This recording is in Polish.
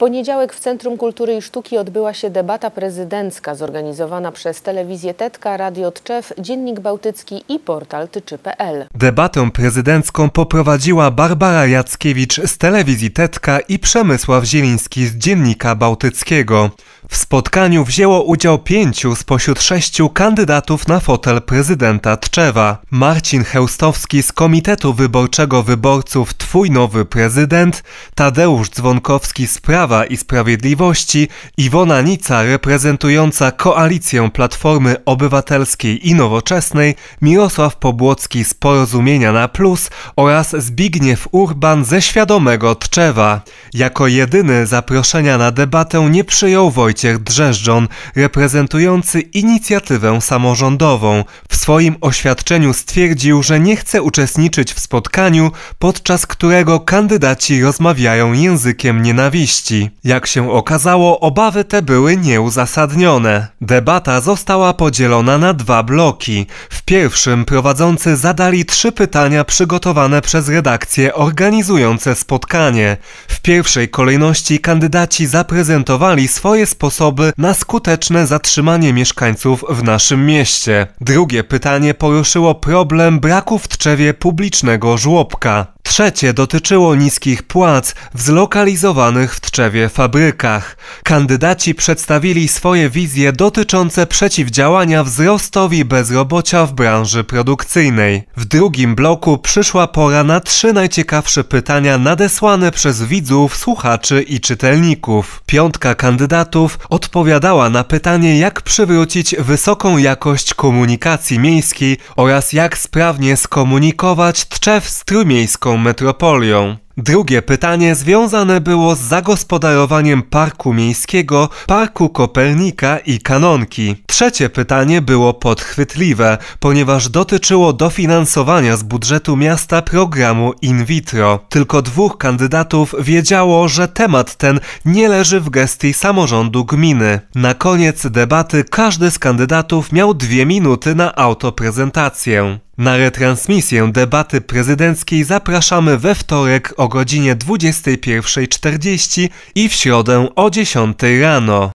poniedziałek w Centrum Kultury i Sztuki odbyła się debata prezydencka zorganizowana przez telewizję Tetka, Radio Tczew, Dziennik Bałtycki i portal tyczy.pl. Debatę prezydencką poprowadziła Barbara Jackiewicz z telewizji Tetka i Przemysław Zieliński z Dziennika Bałtyckiego. W spotkaniu wzięło udział pięciu spośród sześciu kandydatów na fotel prezydenta Tczewa. Marcin Chełstowski z Komitetu Wyborczego Wyborców Twój Nowy Prezydent, Tadeusz Dzwonkowski z Prawa Prawa i Sprawiedliwości Iwona Nica reprezentująca koalicję Platformy Obywatelskiej i Nowoczesnej, Mirosław Pobłocki z Porozumienia na Plus oraz Zbigniew Urban ze Świadomego Tczewa. Jako jedyny zaproszenia na debatę nie przyjął Wojciech Drzeżdżon, reprezentujący inicjatywę samorządową. W swoim oświadczeniu stwierdził, że nie chce uczestniczyć w spotkaniu, podczas którego kandydaci rozmawiają językiem nienawiści. Jak się okazało, obawy te były nieuzasadnione. Debata została podzielona na dwa bloki. W pierwszym prowadzący zadali trzy pytania przygotowane przez redakcję organizujące spotkanie. W pierwszej kolejności kandydaci zaprezentowali swoje sposoby na skuteczne zatrzymanie mieszkańców w naszym mieście. Drugie pytanie poruszyło problem braku w Tczewie publicznego żłobka. Trzecie dotyczyło niskich płac w zlokalizowanych w Tczewie fabrykach. Kandydaci przedstawili swoje wizje dotyczące przeciwdziałania wzrostowi bezrobocia w branży produkcyjnej. W drugim bloku przyszła pora na trzy najciekawsze pytania nadesłane przez widzów, słuchaczy i czytelników. Piątka kandydatów odpowiadała na pytanie, jak przywrócić wysoką jakość komunikacji miejskiej oraz jak sprawnie skomunikować Tczew z trójmiejską metropolią. Drugie pytanie związane było z zagospodarowaniem Parku Miejskiego, Parku Kopernika i Kanonki. Trzecie pytanie było podchwytliwe, ponieważ dotyczyło dofinansowania z budżetu miasta programu in vitro. Tylko dwóch kandydatów wiedziało, że temat ten nie leży w gestii samorządu gminy. Na koniec debaty każdy z kandydatów miał dwie minuty na autoprezentację. Na retransmisję debaty prezydenckiej zapraszamy we wtorek o godzinie 21.40 i w środę o 10 rano.